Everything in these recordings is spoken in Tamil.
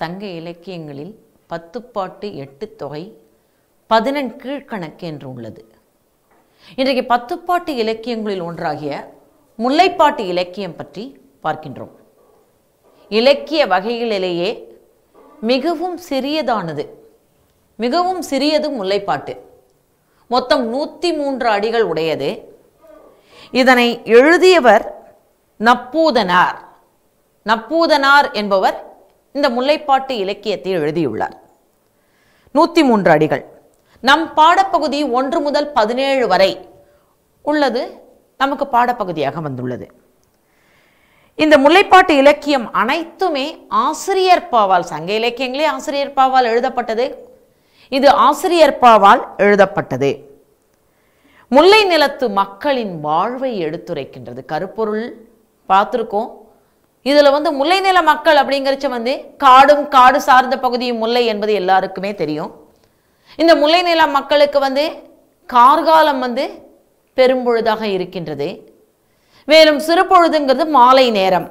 சங்க இலக்கியங்களில் பத்துப்பாட்டு எட்டு தொகை பதினெண் கீழ்கணக்கு என்று உள்ளது இன்றைக்கு பத்துப்பாட்டு இலக்கியங்களில் ஒன்றாகிய முல்லைப்பாட்டு இலக்கியம் பற்றி பார்க்கின்றோம் இலக்கிய வகைகளிலேயே மிகவும் சிறியதானது மிகவும் சிறியது முல்லைப்பாட்டு மொத்தம் நூற்றி மூன்று அடிகள் உடையது இதனை எழுதியவர் நப்பூதனார் நப்பூதனார் என்பவர் இந்த முல்லைப்பாட்டு இலக்கியத்தில் எழுதியுள்ளார் நூற்றி மூன்று அடிகள் நம் பாடப்பகுதி ஒன்று முதல் பதினேழு வரை உள்ளது நமக்கு பாடப்பகுதியாக வந்துள்ளது இந்த முல்லைப்பாட்டு இலக்கியம் அனைத்துமே ஆசிரியர் பாவால் சங்க இலக்கியங்களே ஆசிரியர் பாவால் எழுதப்பட்டது இது ஆசிரியர் பாவால் எழுதப்பட்டது முல்லை நிலத்து மக்களின் வாழ்வை எடுத்துரைக்கின்றது கருப்பொருள் பார்த்துருக்கோம் இதில் வந்து முல்லை நில மக்கள் அப்படிங்கிறச்ச வந்து காடும் காடு சார்ந்த பகுதியும் முல்லை என்பது எல்லாருக்குமே தெரியும் இந்த முல்லை நில மக்களுக்கு வந்து கார்காலம் வந்து பெரும்பொழுதாக இருக்கின்றது மேலும் சிறுபொழுதுங்கிறது மாலை நேரம்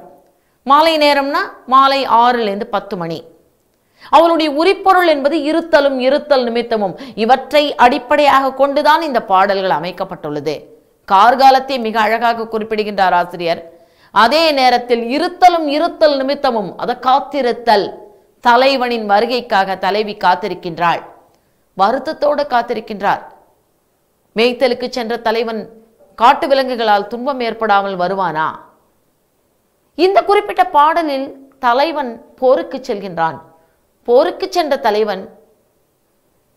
மாலை நேரம்னா மாலை ஆறுலேருந்து பத்து மணி அவனுடைய உரிப்பொருள் என்பது இருத்தலும் இருத்தல் நிமித்தமும் இவற்றை அடிப்படையாக கொண்டுதான் இந்த பாடல்கள் அமைக்கப்பட்டுள்ளது கார்காலத்தை மிக அழகாக குறிப்பிடுகின்றார் ஆசிரியர் அதே நேரத்தில் இருத்தலும் இருத்தல் நிமித்தமும் அதை காத்திருத்தல் தலைவனின் வருகைக்காக தலைவி காத்திருக்கின்றாள் வருத்தத்தோடு காத்திருக்கின்றார் மேய்த்தலுக்கு சென்ற தலைவன் காட்டு விலங்குகளால் துன்பம் ஏற்படாமல் வருவானா இந்த குறிப்பிட்ட பாடலில் தலைவன் போருக்கு செல்கின்றான் போருக்கு சென்ற தலைவன்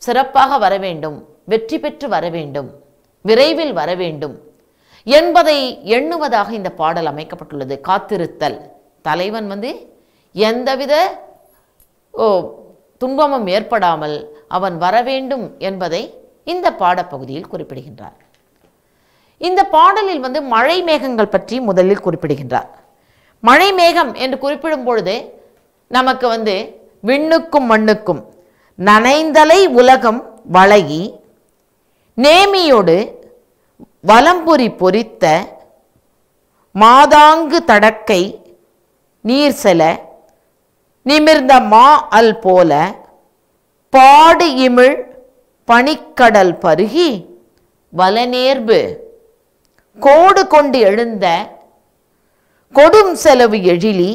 சிறப்பாக வர வேண்டும் வெற்றி பெற்று வர வேண்டும் விரைவில் வர வேண்டும் என்பதை எண்ணுவதாக இந்த பாடல் அமைக்கப்பட்டுள்ளது காத்திருத்தல் தலைவன் வந்து எந்தவித துன்பமும் ஏற்படாமல் அவன் வரவேண்டும் என்பதை இந்த பாடப்பகுதியில் குறிப்பிடுகின்றார் இந்த பாடலில் வந்து மழை மேகங்கள் பற்றி முதலில் குறிப்பிடுகின்றார் மழை மேகம் என்று குறிப்பிடும் பொழுது நமக்கு வந்து விண்ணுக்கும் மண்ணுக்கும் நனைந்தலை உலகம் வழகி நேமியோடு வலம்புரி பொறித்த மாதாங்கு தடக்கை நீர் செல நிமிர்ந்த மா அல் போல பாடு இமிழ் பனிக்கடல் பருகி வலநேர்பு கோடு கொண்டு எழுந்த கொடும் செலவு எழிலி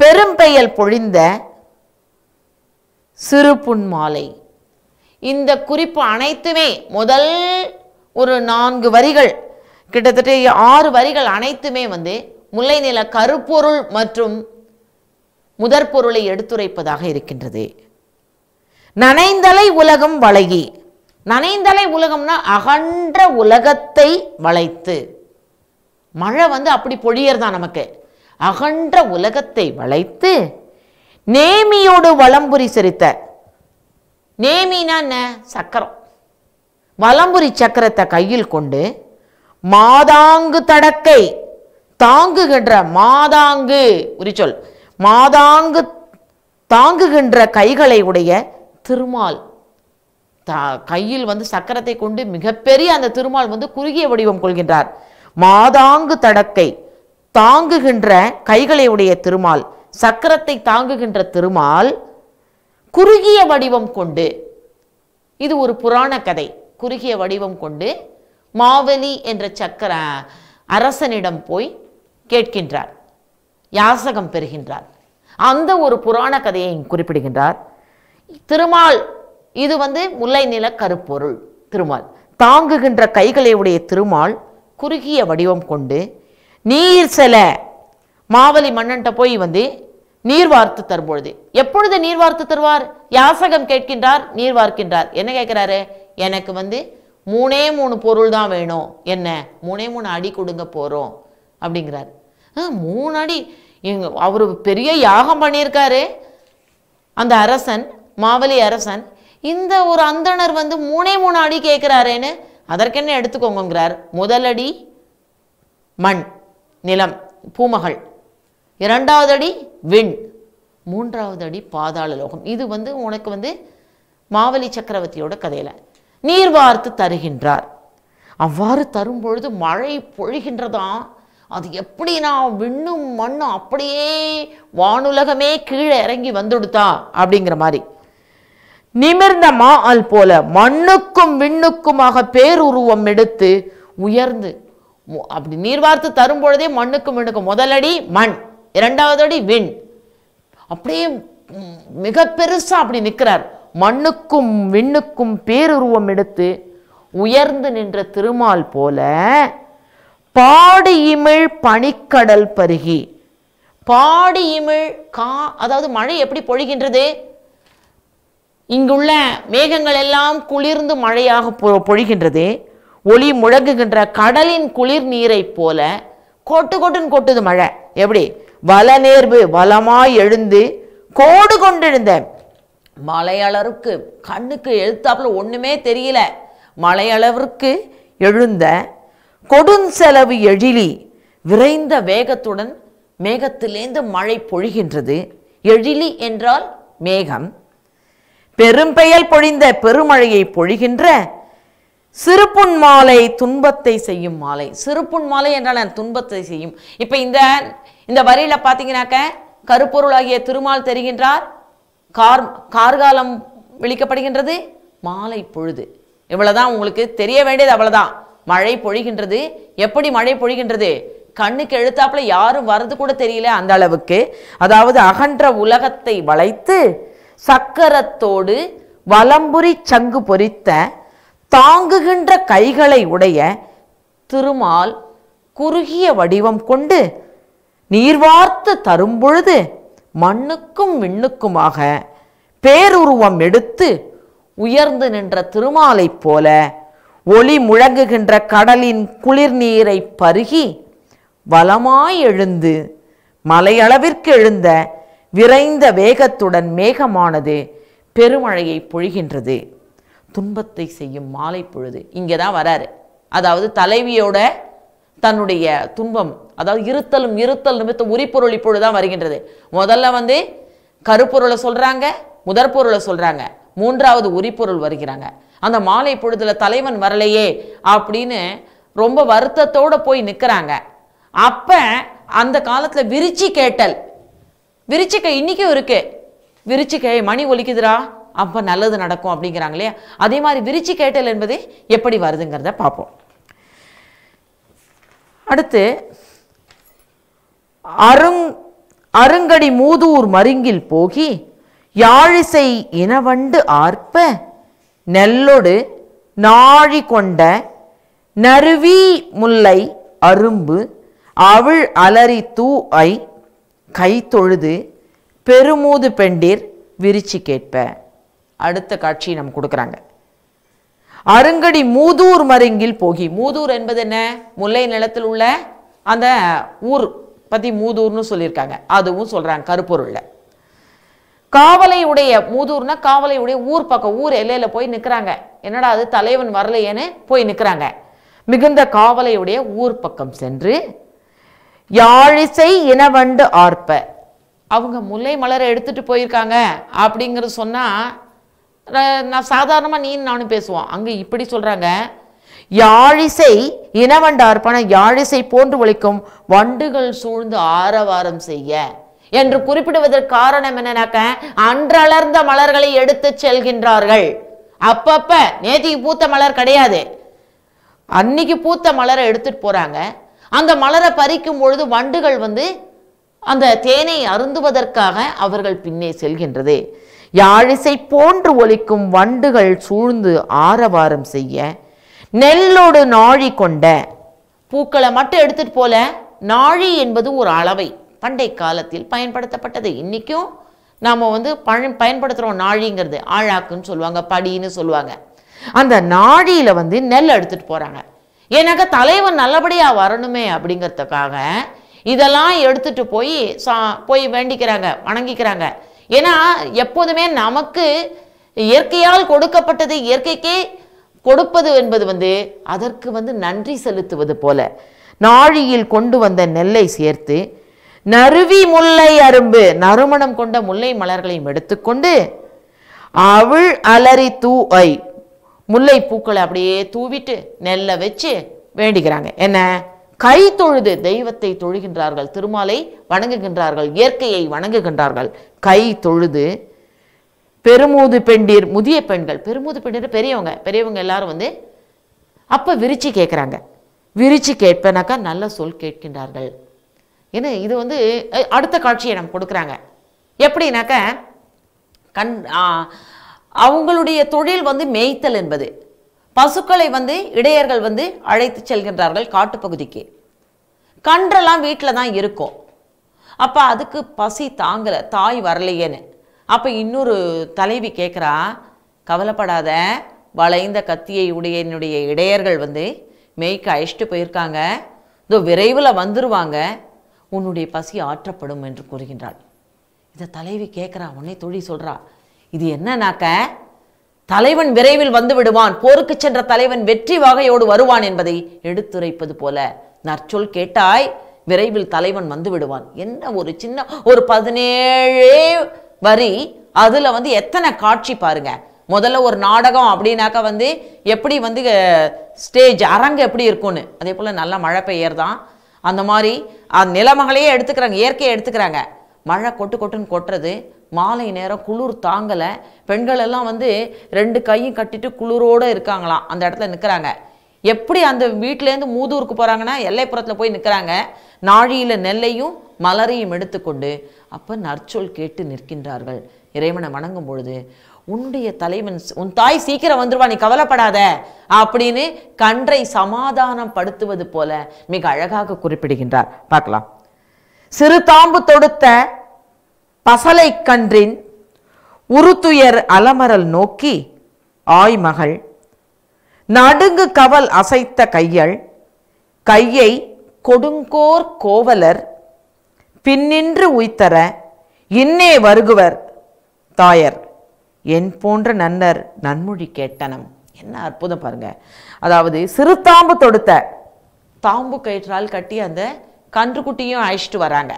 பெரும்பெயல் பொழிந்த சிறு புன்மாலை இந்த குறிப்பு அனைத்துமே முதல் ஒரு நான்கு வரிகள் கிட்டத்தட்ட ஆறு வரிகள் அனைத்துமே வந்து முல்லை நில கருப்பொருள் மற்றும் முதற் பொருளை எடுத்துரைப்பதாக இருக்கின்றது நனைந்தலை உலகம் வளைகி நனைந்தலை உலகம்னா அகன்ற உலகத்தை வளைத்து மழை வந்து அப்படி பொழியறதான் நமக்கு அகன்ற உலகத்தை வளைத்து நேமியோடு வளம்புரி செரித்த நேமினா என்ன சக்கரம் வலம்புரி சக்கரத்தை கையில் கொண்டு மாதாங்கு தடக்கை தாங்குகின்ற மாதாங்கு உரிச்சொல் மாதாங்கு தாங்குகின்ற கைகளை உடைய திருமால் தா கையில் வந்து சக்கரத்தை கொண்டு மிகப்பெரிய அந்த திருமால் வந்து குறுகிய வடிவம் கொள்கின்றார் மாதாங்கு தடக்கை தாங்குகின்ற கைகளை உடைய திருமால் சக்கரத்தை தாங்குகின்ற திருமால் குறுகிய வடிவம் கொண்டு இது ஒரு புராண கதை குறுகிய வடிவம் கொண்டு மாவெலி என்ற சக்கர அரசனிடம் போய் கேட்கின்றார் யாசகம் பெறுகின்றார் அந்த ஒரு புராண கதையை குறிப்பிடுகின்றார் திருமால் இது வந்து முல்லை நில கருப்பொருள் திருமால் தாங்குகின்ற கைகளையுடைய திருமால் குறுகிய வடிவம் கொண்டு நீர் செல மாவலி மன்னன்ட்ட போய் வந்து நீர் வார்த்து தரும்பொழுது எப்பொழுது நீர் வார்த்து தருவார் யாசகம் கேட்கின்றார் நீர் வார்க்கின்றார் என்ன கேட்கிறாரு எனக்கு வந்து மூணே மூணு பொருள் தான் வேணும் என்ன மூணே மூணு அடி கொடுங்க போகிறோம் அப்படிங்கிறார் மூணு அடி எங்க அவர் பெரிய யாகம் பண்ணியிருக்காரு அந்த அரசன் மாவலி அரசன் இந்த ஒரு அந்தனர் வந்து மூணே மூணு அடி கேட்குறாரேன்னு அதற்கென்ன எடுத்துக்கோங்கிறார் முதலடி மண் நிலம் பூமகள் இரண்டாவது அடி விண் மூன்றாவது அடி பாதாள லோகம் இது வந்து உனக்கு வந்து மாவலி சக்கரவர்த்தியோட கதையில் நீர் வார்த்து தருகின்றார் அவ்வாறு தரும்பொழுது மழை பொழிகின்றதாம் அது எப்படி நான் விண்ணும் மண்ணும் அப்படியே வானுலகமே கீழே இறங்கி வந்துடுதா அப்படிங்கிற மாதிரி நிமிர்ந்த மா அல் போல மண்ணுக்கும் விண்ணுக்குமாக பேருருவம் எடுத்து உயர்ந்து அப்படி நீர் தரும் பொழுதே மண்ணுக்கும் விண்ணுக்கும் முதலடி மண் இரண்டாவது அடி விண் அப்படியே மிக பெருசா அப்படி நிற்கிறார் மண்ணுக்கும் விண்ணுக்கும் பேருருவம் எடுத்து உயர்ந்து நின்ற திருமால் போல பாடு இமிழ் பனிக்கடல் பருகி பாடு இமிழ் கா அதாவது மழை எப்படி பொழிகின்றது இங்குள்ள மேகங்கள் எல்லாம் குளிர்ந்து மழையாக பொழிகின்றது ஒளி முழங்குகின்ற கடலின் குளிர் நீரை போல கொட்டு கொட்டுன்னு கொட்டுது மழை எப்படி வல நேர்வு வளமாய் எழுந்து கோடு கொண்டெழுந்த மலையளவுக்கு கண்ணுக்கு எழுத்தாப்புல ஒன்றுமே தெரியல மலையளவிற்கு எழுந்த கொடுஞ்செலவு எழிலி விரைந்த வேகத்துடன் மேகத்திலேந்து மழை பொழிகின்றது எழிலி என்றால் மேகம் பெரும்பெயல் பொழிந்த பெருமழையை பொழிகின்ற சிறுப்புண் மாலை துன்பத்தை செய்யும் மாலை சிறுப்புண் மாலை என்றால் நான் துன்பத்தை செய்யும் இப்போ இந்த இந்த வரியில் பார்த்தீங்கன்னாக்க கருப்பொருளாகிய திருமால் தெரிகின்றார் கார் கார்காலம் விழிக்கப்படுகின்றது மாலை பொழுது இவ்வளோதான் உங்களுக்கு தெரிய வேண்டியது அவ்வளோதான் மழை பொழிகின்றது எப்படி மழை பொழிகின்றது கண்ணுக்கு எழுத்தாப்புல யாரும் வர்றது கூட தெரியல அந்த அளவுக்கு அதாவது அகன்ற உலகத்தை வளைத்து சக்கரத்தோடு வலம்புரி சங்கு பொறித்த தாங்குகின்ற கைகளை உடைய திருமால் குறுகிய வடிவம் கொண்டு நீர்வார்த்து தரும் பொழுது மண்ணுக்கும் விண்ணுக்குமாக பேருருவம் எடுத்து உயர்ந்து நின்ற திருமாலைப் போல ஒளி முழங்குகின்ற கடலின் குளிர் நீரை பருகி வளமாய் எழுந்து மலையளவிற்கு எழுந்த விரைந்த வேகத்துடன் மேகமானது பெருமழையை பொழிகின்றது துன்பத்தை செய்யும் மாலை பொழுது இங்கே தான் வராரு அதாவது தலைவியோட தன்னுடைய துன்பம் அதாவது இருத்தலும் இருத்தல் நிமித்தம் உரிப்பொருள் தான் வருகின்றது முதல்ல வந்து கருப்பொருளை சொல்கிறாங்க முதற் பொருளை சொல்கிறாங்க மூன்றாவது உரிப்பொருள் வருகிறாங்க அந்த மாலை பொழுதில் தலைவன் வரலையே அப்படின்னு ரொம்ப வருத்தத்தோடு போய் நிற்கிறாங்க அப்போ அந்த காலத்தில் விரிச்சி கேட்டல் விரிச்சிக்கை இன்றைக்கும் இருக்குது கை மணி ஒலிக்குதுரா அப்போ நல்லது நடக்கும் அப்படிங்கிறாங்களே அதே மாதிரி விரிச்சி கேட்டல் என்பது எப்படி வருதுங்கிறத பார்ப்போம் அடுத்து அருங் அருங்கடி மூதூர் மருங்கில் போகி யாழிசை இனவண்டு ஆர்ப்ப நெல்லொடு நாழி கொண்ட நருவி முல்லை அரும்பு அவிழ் அலறி தூ ஐ கை தொழுது பெருமூது பெண்டிர் விரிச்சு கேட்ப அடுத்த காட்சி நம்ம கொடுக்குறாங்க அருங்கடி மூதூர் மருங்கில் போகி மூதூர் என்பது என்ன முல்லை நிலத்தில் உள்ள அந்த ஊர் பற்றி மூதூர்னு சொல்லியிருக்காங்க அதுவும் சொல்கிறாங்க கருப்பொருளில் காவலையுடைய மூதூர்னா காவலையுடைய ஊர் பக்கம் ஊர் எல்லையில் போய் நிற்கிறாங்க என்னடா அது தலைவன் வரலையேன்னு போய் நிற்கிறாங்க மிகுந்த காவலையுடைய ஊர் பக்கம் சென்று யாழிசை இனவண்டு ஆர்ப்ப அவங்க முல்லை மலரை எடுத்துட்டு போயிருக்காங்க அப்படிங்கிறது சொன்னால் நான் சாதாரணமாக நீ நானும் பேசுவோம் அங்கே இப்படி சொல்கிறாங்க யாழிசை இனவண்டார் பண யாழிசை போன்று ஒழிக்கும் வண்டுகள் சூழ்ந்து ஆரவாரம் செய்ய என்று குறிப்பிடுவதற்கு காரணம் என்னன்னாக்க அன்றளர்ந்த மலர்களை எடுத்து செல்கின்றார்கள் அப்பப்ப நேத்திக்கு பூத்த மலர் கிடையாது அன்னைக்கு பூத்த மலரை எடுத்துட்டு போறாங்க அந்த மலரை பறிக்கும் பொழுது வண்டுகள் வந்து அந்த தேனை அருந்துவதற்காக அவர்கள் பின்னே செல்கின்றது யாழிசை போன்று ஒலிக்கும் வண்டுகள் சூழ்ந்து ஆரவாரம் செய்ய நெல்லோடு நாழி கொண்ட பூக்களை மட்டும் எடுத்துட்டு போல நாழி என்பது ஒரு அளவை பண்டை காலத்தில் பயன்படுத்தப்பட்டது இன்றைக்கும் நாம் வந்து பழ பயன்படுத்துகிறோம் நாழிங்கிறது ஆழாக்குன்னு சொல்லுவாங்க படின்னு சொல்லுவாங்க அந்த நாழியில் வந்து நெல் எடுத்துகிட்டு போகிறாங்க எனக்கு தலைவன் நல்லபடியாக வரணுமே அப்படிங்கிறதுக்காக இதெல்லாம் எடுத்துட்டு போய் சா போய் வேண்டிக்கிறாங்க வணங்கிக்கிறாங்க ஏன்னா எப்போதுமே நமக்கு இயற்கையால் கொடுக்கப்பட்டது இயற்கைக்கே கொடுப்பது என்பது வந்து அதற்கு வந்து நன்றி செலுத்துவது போல நாழியில் கொண்டு வந்த நெல்லை சேர்த்து நறுவி முல்லை அரும்பு நறுமணம் கொண்ட முல்லை மலர்களையும் எடுத்துக்கொண்டு அவள் அலறி தூ ஐ முல்லை பூக்களை அப்படியே தூவிட்டு நெல்லை வச்சு வேண்டிக்கிறாங்க என்ன கை தொழுது தெய்வத்தை தொழுகின்றார்கள் திருமாலை வணங்குகின்றார்கள் இயற்கையை வணங்குகின்றார்கள் கை தொழுது பெருமூது பெண்டீர் முதிய பெண்கள் பெருமூது பெண்டீர் பெரியவங்க பெரியவங்க எல்லாரும் வந்து அப்போ விரிச்சு கேட்குறாங்க விரிச்சு கேட்பேனாக்கா நல்ல சொல் கேட்கின்றார்கள் ஏன்னா இது வந்து அடுத்த காட்சியை நம்ம கொடுக்குறாங்க எப்படின்னாக்க கண் அவங்களுடைய தொழில் வந்து மேய்த்தல் என்பது பசுக்களை வந்து இடையர்கள் வந்து அழைத்து செல்கின்றார்கள் காட்டுப்பகுதிக்கு கன்றெல்லாம் வீட்டில் தான் இருக்கும் அப்போ அதுக்கு பசி தாங்கலை தாய் வரலையேன்னு அப்போ இன்னொரு தலைவி கேட்குறா கவலைப்படாத வளைந்த கத்தியை உடைய என்னுடைய இடையர்கள் வந்து மேய்க்கு அழைச்சிட்டு போயிருக்காங்க இதோ விரைவில் வந்துருவாங்க உன்னுடைய பசி ஆற்றப்படும் என்று கூறுகின்றாள் இதை தலைவி கேட்குறா உன்னே தொழில் சொல்கிறா இது என்னன்னாக்க தலைவன் விரைவில் வந்து விடுவான் போருக்கு சென்ற தலைவன் வெற்றி வகையோடு வருவான் என்பதை எடுத்துரைப்பது போல நற்சொல் கேட்டாய் விரைவில் தலைவன் வந்து விடுவான் என்ன ஒரு சின்ன ஒரு பதினேழே வரி அதில் வந்து எத்தனை காட்சி பாருங்க முதல்ல ஒரு நாடகம் அப்படின்னாக்கா வந்து எப்படி வந்து ஸ்டேஜ் அரங்கு எப்படி இருக்கும்னு அதே போல் நல்லா மழை பெய்யறதான் தான் அந்த மாதிரி நிலமகளையே எடுத்துக்கிறாங்க இயற்கையை எடுத்துக்கிறாங்க மழை கொட்டு கொட்டுன்னு கொட்டுறது மாலை நேரம் குளிர் தாங்கலை பெண்கள் எல்லாம் வந்து ரெண்டு கையும் கட்டிட்டு குளிரோடு இருக்காங்களாம் அந்த இடத்துல நிற்கிறாங்க எப்படி அந்த வீட்டிலேருந்து மூதூருக்கு போகிறாங்கன்னா எல்லைப்புறத்தில் போய் நிற்கிறாங்க நாழியில் நெல்லையும் மலரையும் எடுத்துக்கொண்டு அப்போ நற்சொல் கேட்டு நிற்கின்றார்கள் இறைவனை வணங்கும் பொழுது உன்னுடைய தலைவன் உன் தாய் சீக்கிரம் வந்துருவா நீ கவலைப்படாத அப்படின்னு கன்றை சமாதானம் படுத்துவது போல மிக அழகாக குறிப்பிடுகின்றார் பார்க்கலாம் சிறு தாம்பு தொடுத்த பசலைக்கன்றின் உருத்துயர் அலமரல் நோக்கி ஆய்மகள் நடுங்கு கவல் அசைத்த கையள் கையை கொடுங்கோர் கோவலர் பின்னின்று உய்த்தர இன்னே வருகுவர் தாயர் என் போன்ற நன்னர் நன்மொழி கேட்டனம் என்ன அற்புதம் பாருங்க அதாவது சிறு தாம்பு தொடுத்த தாம்பு கயிற்றால் கட்டி அந்த கன்றுக்குட்டியும் அழைச்சிட்டு வராங்க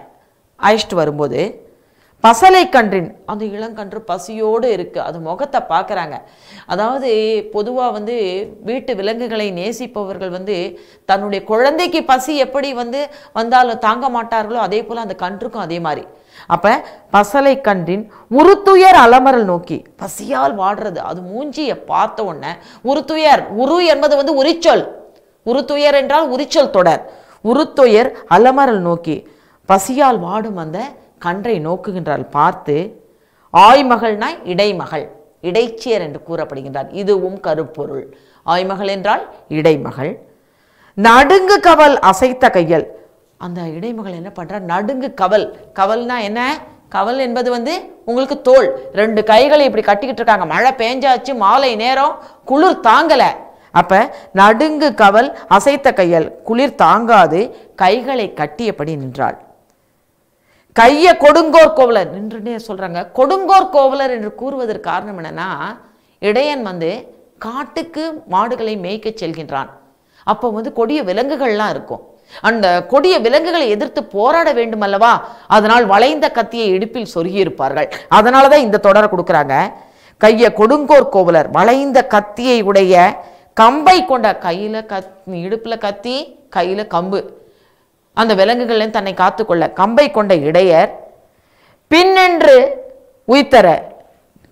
அழைச்சிட்டு வரும்போது பசலை கன்றின் அந்த இளங்கன்று பசியோடு இருக்குது அது முகத்தை பார்க்குறாங்க அதாவது பொதுவாக வந்து வீட்டு விலங்குகளை நேசிப்பவர்கள் வந்து தன்னுடைய குழந்தைக்கு பசி எப்படி வந்து வந்தாலும் தாங்க மாட்டார்களோ அதே போல் அந்த கன்றுக்கும் அதே மாதிரி அப்போ பசலை கன்றின் உருத்துயர் அலமரல் நோக்கி பசியால் வாடுறது அது மூஞ்சியை பார்த்த உடனே உருத்துயர் உரு என்பது வந்து உரிச்சொல் உருத்துயர் என்றால் உரிச்சொல் தொடர் உருத்துயர் அலமரல் நோக்கி பசியால் வாடும் அந்த கன்றை நோக்குகின்றால் பார்த்து ஆய்மகள்னா இடைமகள் இடைச்சியர் என்று கூறப்படுகின்றார் இதுவும் கருப்பொருள் ஆய்மகள் என்றால் இடைமகள் நடுங்கு கவல் அசைத்த கையல் அந்த இடைமகள் என்ன பண்ணுறா நடுங்கு கவல் கவல்னா என்ன கவல் என்பது வந்து உங்களுக்கு தோல் ரெண்டு கைகளை இப்படி கட்டிக்கிட்டு இருக்காங்க மழை பேஞ்சாச்சு மாலை நேரம் குளிர் தாங்கலை அப்போ நடுங்கு கவல் அசைத்த கையல் குளிர் தாங்காது கைகளை கட்டியபடி நின்றாள் கையை கொடுங்கோர் கோவலர் நின்றுனே சொல்கிறாங்க கொடுங்கோர் கோவலர் என்று கூறுவதற்கு காரணம் என்னென்னா இடையன் வந்து காட்டுக்கு மாடுகளை மேய்க்க செல்கின்றான் அப்போ வந்து கொடிய விலங்குகள்லாம் இருக்கும் அந்த கொடிய விலங்குகளை எதிர்த்து போராட வேண்டும் அல்லவா அதனால் வளைந்த கத்தியை இடுப்பில் சொருகியிருப்பார்கள் அதனால தான் இந்த தொடரை கொடுக்குறாங்க கையை கொடுங்கோர் கோவலர் வளைந்த கத்தியை உடைய கம்பை கொண்ட கையில் கத் இடுப்பில் கத்தி கையில் கம்பு அந்த விலங்குகளையும் தன்னை காத்துக்கொள்ள கம்பை கொண்ட இடையர் பின்னென்று உயித்தர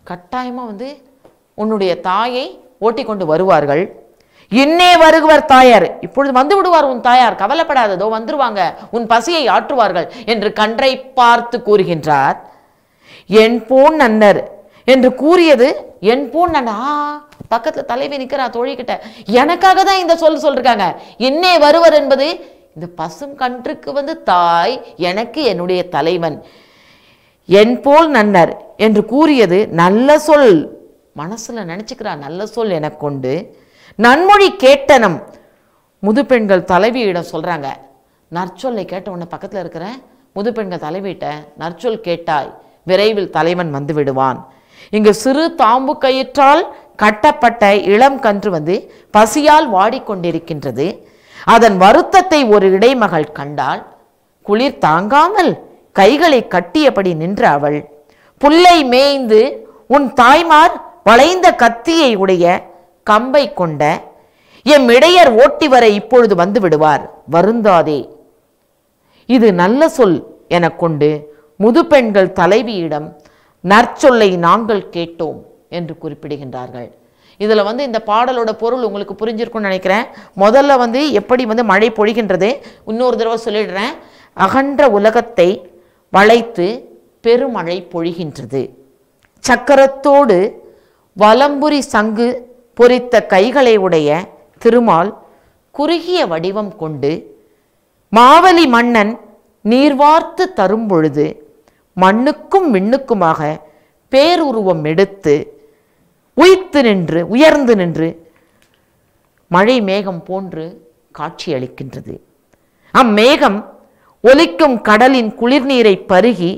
கட்டாயமாக வந்து உன்னுடைய தாயை ஓட்டி கொண்டு வருவார்கள் இன்னே வருகுவர் தாயார் இப்பொழுது வந்து விடுவார் உன் தாயார் கவலைப்படாததோ வந்துருவாங்க உன் பசியை ஆற்றுவார்கள் என்று கன்றை பார்த்து கூறுகின்றார் என் போன் நன்னர் என்று கூறியது என் போன் நன்னா பக்கத்தில் தலைவி நிற்கிறான் தோழிக்கிட்ட எனக்காக தான் இந்த சொல் சொல்றாங்க இன்னே வருவர் என்பது இந்த பசும் கன்றுக்கு வந்து தாய் எனக்கு என்னுடைய தலைவன் என் போல் நன்னர் என்று கூறியது நல்ல சொல் மனசில் நினச்சிக்கிறா நல்ல சொல் எனக்கு கொண்டு நன்மொழி கேட்டனம் பெண்கள் தலைவியிடம் சொல்கிறாங்க நற்சொல்லை கேட்ட உடனே பக்கத்தில் இருக்கிற பெண்கள் தலைவியிட்ட நற்சொல் கேட்டாய் விரைவில் தலைவன் வந்து விடுவான் இங்கு சிறு தாம்பு கயிற்றால் கட்டப்பட்ட இளம் கன்று வந்து பசியால் வாடிக்கொண்டிருக்கின்றது அதன் வருத்தத்தை ஒரு இடைமகள் கண்டால் குளிர் தாங்காமல் கைகளை கட்டியபடி நின்ற அவள் புல்லை மேய்ந்து உன் தாய்மார் வளைந்த கத்தியை உடைய கம்பை கொண்ட எம் இடையர் ஓட்டி வர இப்பொழுது வந்து விடுவார் வருந்தாதே இது நல்ல சொல் எனக் கொண்டு முதுபெண்கள் தலைவியிடம் நற்சொல்லை நாங்கள் கேட்டோம் என்று குறிப்பிடுகின்றார்கள் இதில் வந்து இந்த பாடலோட பொருள் உங்களுக்கு புரிஞ்சிருக்குன்னு நினைக்கிறேன் முதல்ல வந்து எப்படி வந்து மழை பொழிகின்றது இன்னொரு தடவை சொல்லிடுறேன் அகன்ற உலகத்தை வளைத்து பெருமழை பொழிகின்றது சக்கரத்தோடு வலம்புரி சங்கு பொறித்த கைகளை உடைய திருமால் குறுகிய வடிவம் கொண்டு மாவலி மன்னன் நீர்வார்த்து தரும் பொழுது மண்ணுக்கும் விண்ணுக்குமாக பேருருவம் எடுத்து உயிர்த்து நின்று உயர்ந்து நின்று மழை மேகம் போன்று காட்சி அளிக்கின்றது அம்மேகம் ஒலிக்கும் கடலின் குளிர்நீரை பருகி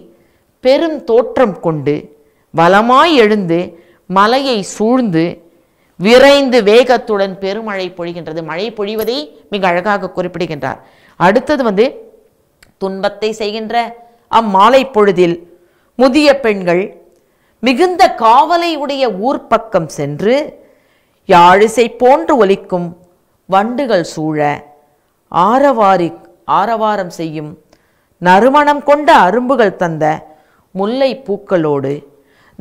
பெரும் தோற்றம் கொண்டு வளமாய் எழுந்து மலையை சூழ்ந்து விரைந்து வேகத்துடன் பெருமழை பொழிகின்றது மழை பொழிவதை மிக அழகாக குறிப்பிடுகின்றார் அடுத்தது வந்து துன்பத்தை செய்கின்ற அம்மாலை பொழுதில் முதிய பெண்கள் மிகுந்த காவலை உடைய பக்கம் சென்று யாழிசை போன்று ஒலிக்கும் வண்டுகள் சூழ ஆரவாரி ஆரவாரம் செய்யும் நறுமணம் கொண்ட அரும்புகள் தந்த முல்லை பூக்களோடு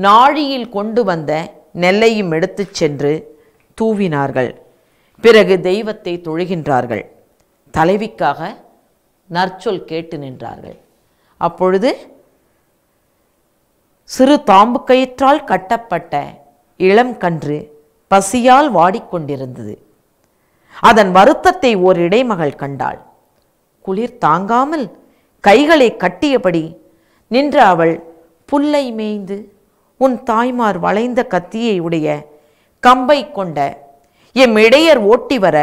நாழியில் கொண்டு வந்த நெல்லையும் எடுத்துச் சென்று தூவினார்கள் பிறகு தெய்வத்தை தொழுகின்றார்கள் தலைவிக்காக நற்சொல் கேட்டு நின்றார்கள் அப்பொழுது சிறு தாம்பு கயிற்றால் கட்டப்பட்ட இளம் கன்று பசியால் வாடிக்கொண்டிருந்தது அதன் வருத்தத்தை ஓர் இடைமகள் கண்டாள் குளிர் தாங்காமல் கைகளை கட்டியபடி நின்ற அவள் புல்லை மேய்ந்து உன் தாய்மார் வளைந்த கத்தியை உடைய கம்பை கொண்ட எம் இடையர் ஓட்டி வர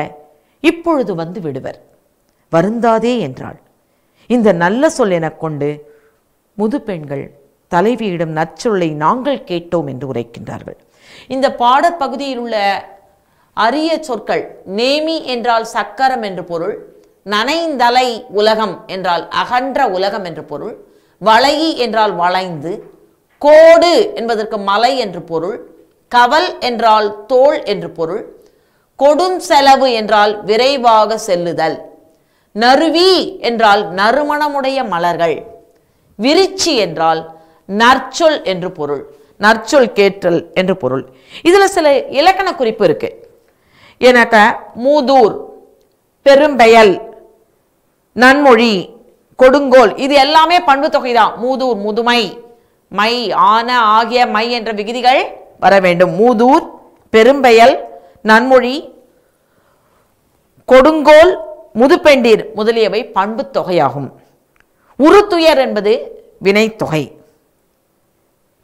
இப்பொழுது வந்து விடுவர் வருந்தாதே என்றாள் இந்த நல்ல சொல் எனக் கொண்டு முது பெண்கள் தலைவியிடம் நற்சொல்லை நாங்கள் கேட்டோம் என்று உரைக்கின்றார்கள் இந்த பாடற்பகுதியில் உள்ள அரிய சொற்கள் நேமி என்றால் சக்கரம் என்று பொருள் நனைந்தலை உலகம் என்றால் அகன்ற உலகம் என்று பொருள் வளையி என்றால் வளைந்து கோடு என்பதற்கு மலை என்று பொருள் கவல் என்றால் தோல் என்று பொருள் கொடுஞ்செலவு என்றால் விரைவாக செல்லுதல் நறுவி என்றால் நறுமணமுடைய மலர்கள் விருச்சி என்றால் நற்சொல் என்று பொருள் நற்சொல் கேட்டல் என்று பொருள் இதில் சில இலக்கண குறிப்பு இருக்கு எனக்க மூதூர் பெரும்பெயல் நன்மொழி கொடுங்கோல் இது எல்லாமே பண்பு தொகை தான் மூதூர் முதுமை மை ஆன ஆகிய மை என்ற விகுதிகள் வர வேண்டும் மூதூர் பெரும்பெயல் நன்மொழி கொடுங்கோல் முதுப்பெண்டீர் முதலியவை பண்பு தொகையாகும் உருத்துயர் என்பது வினைத்தொகை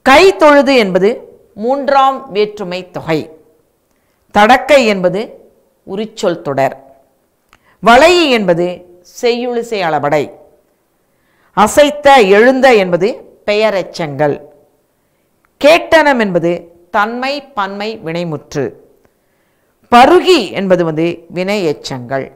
கை தொழுது என்பது மூன்றாம் வேற்றுமை தொகை தடக்கை என்பது உரிச்சொல் தொடர் வளை என்பது செய்யுளிசை அளபடை அசைத்த எழுந்த என்பது பெயரெச்சங்கள் கேட்டனம் என்பது தன்மை பன்மை வினைமுற்று பருகி என்பது வந்து வினை எச்சங்கள்